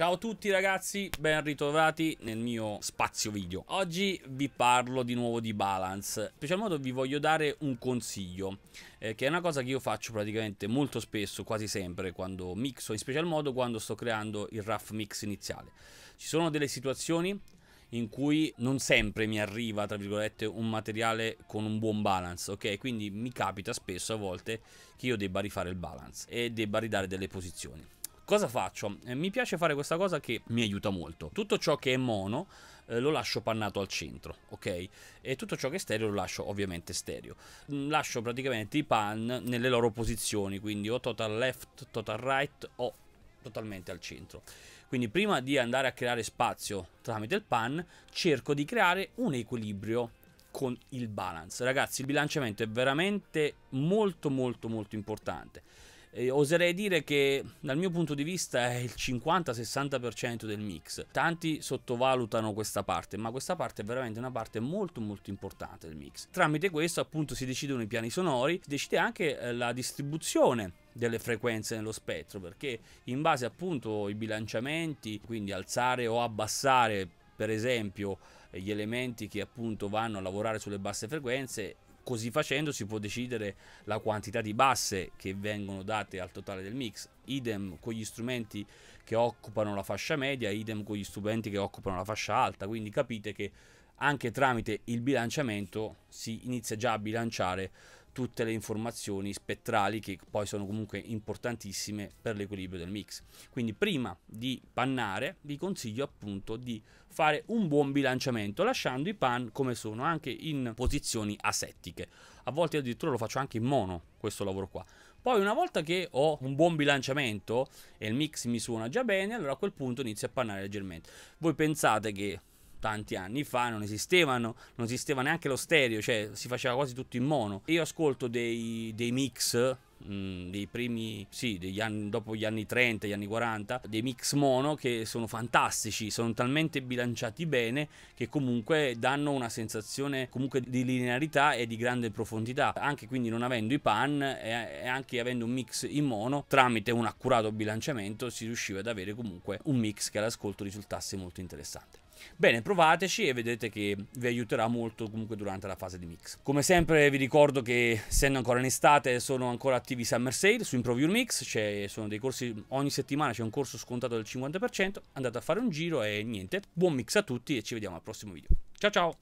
Ciao a tutti ragazzi, ben ritrovati nel mio spazio video. Oggi vi parlo di nuovo di balance, in special modo vi voglio dare un consiglio, eh, che è una cosa che io faccio praticamente molto spesso, quasi sempre, quando mixo, in special modo quando sto creando il rough mix iniziale. Ci sono delle situazioni in cui non sempre mi arriva, tra virgolette, un materiale con un buon balance, ok? Quindi mi capita spesso a volte che io debba rifare il balance e debba ridare delle posizioni. Cosa faccio? Eh, mi piace fare questa cosa che mi aiuta molto. Tutto ciò che è mono eh, lo lascio pannato al centro, ok? E tutto ciò che è stereo lo lascio ovviamente stereo. Mm, lascio praticamente i pan nelle loro posizioni, quindi o total left, total right o totalmente al centro. Quindi prima di andare a creare spazio tramite il pan, cerco di creare un equilibrio con il balance. Ragazzi, il bilanciamento è veramente molto molto molto importante eh, oserei dire che dal mio punto di vista è il 50-60% del mix. Tanti sottovalutano questa parte, ma questa parte è veramente una parte molto molto importante del mix. Tramite questo appunto si decidono i piani sonori, si decide anche eh, la distribuzione delle frequenze nello spettro perché in base appunto ai bilanciamenti quindi alzare o abbassare per esempio gli elementi che appunto vanno a lavorare sulle basse frequenze Così facendo si può decidere la quantità di basse che vengono date al totale del mix, idem con gli strumenti che occupano la fascia media, idem con gli strumenti che occupano la fascia alta, quindi capite che anche tramite il bilanciamento si inizia già a bilanciare tutte le informazioni spettrali che poi sono comunque importantissime per l'equilibrio del mix. Quindi prima di pannare vi consiglio appunto di fare un buon bilanciamento lasciando i pan come sono anche in posizioni asettiche. A volte addirittura lo faccio anche in mono questo lavoro qua. Poi una volta che ho un buon bilanciamento e il mix mi suona già bene, allora a quel punto inizio a pannare leggermente. Voi pensate che tanti anni fa non esistevano, non esisteva neanche lo stereo, cioè si faceva quasi tutto in mono. Io ascolto dei, dei mix Mm, dei primi, sì, degli anni, dopo gli anni 30, gli anni 40, dei mix mono che sono fantastici, sono talmente bilanciati bene che comunque danno una sensazione comunque di linearità e di grande profondità, anche quindi non avendo i pan e, e anche avendo un mix in mono, tramite un accurato bilanciamento si riusciva ad avere comunque un mix che all'ascolto risultasse molto interessante. Bene, provateci e vedrete che vi aiuterà molto comunque durante la fase di mix. Come sempre vi ricordo che essendo ancora in estate sono ancora attivo TV Summer Sale su Improve Mix, c'è, sono dei corsi, ogni settimana c'è un corso scontato del 50%, andate a fare un giro e niente, buon mix a tutti e ci vediamo al prossimo video. Ciao ciao!